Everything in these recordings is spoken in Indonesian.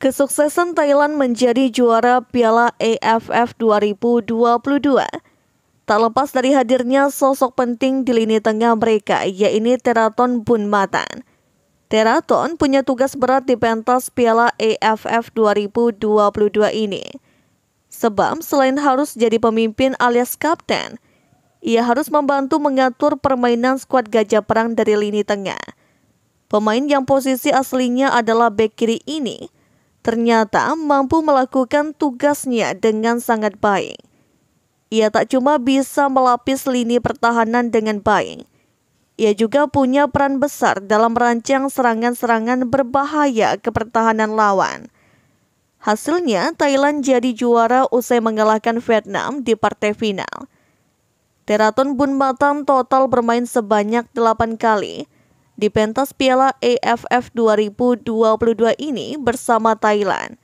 Kesuksesan Thailand menjadi juara Piala AFF 2022 tak lepas dari hadirnya sosok penting di lini tengah mereka, yaitu Teraton Bunmatan. Teraton punya tugas berat di pentas Piala AFF 2022 ini. Sebab selain harus jadi pemimpin alias kapten, ia harus membantu mengatur permainan skuad gajah perang dari lini tengah. Pemain yang posisi aslinya adalah bek kiri ini ternyata mampu melakukan tugasnya dengan sangat baik. Ia tak cuma bisa melapis lini pertahanan dengan baik, ia juga punya peran besar dalam merancang serangan-serangan berbahaya ke pertahanan lawan. Hasilnya, Thailand jadi juara usai mengalahkan Vietnam di partai final. Teraton Bun Matan total bermain sebanyak delapan kali, di pentas Piala AFF 2022 ini bersama Thailand.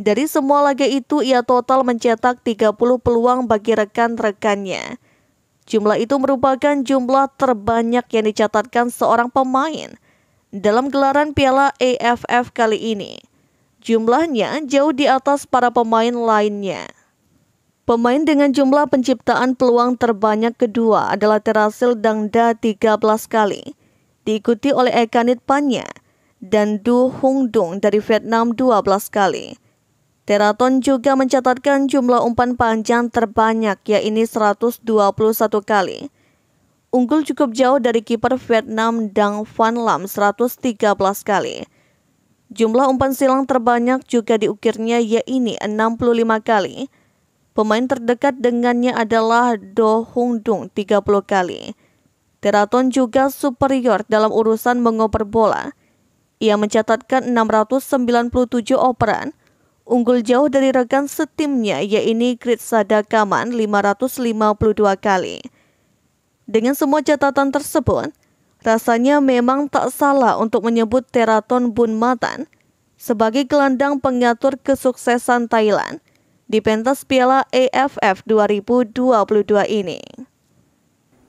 Dari semua laga itu, ia total mencetak 30 peluang bagi rekan-rekannya. Jumlah itu merupakan jumlah terbanyak yang dicatatkan seorang pemain dalam gelaran Piala AFF kali ini. Jumlahnya jauh di atas para pemain lainnya. Pemain dengan jumlah penciptaan peluang terbanyak kedua adalah Terasil Dangda 13 kali diikuti oleh Ekanit Panya dan Du Hung Dung dari Vietnam 12 kali. Teraton juga mencatatkan jumlah umpan panjang terbanyak yaitu 121 kali. Unggul cukup jauh dari kiper Vietnam Dang Van Lam 113 kali. Jumlah umpan silang terbanyak juga diukirnya yaitu 65 kali. Pemain terdekat dengannya adalah Do Hung Dung 30 kali. Teraton juga superior dalam urusan mengoper bola. Ia mencatatkan 697 operan, unggul jauh dari rekan setimnya yaitu Kritsada Kaman 552 kali. Dengan semua catatan tersebut, rasanya memang tak salah untuk menyebut Teraton Bunmatan sebagai gelandang pengatur kesuksesan Thailand di pentas Piala AFF 2022 ini.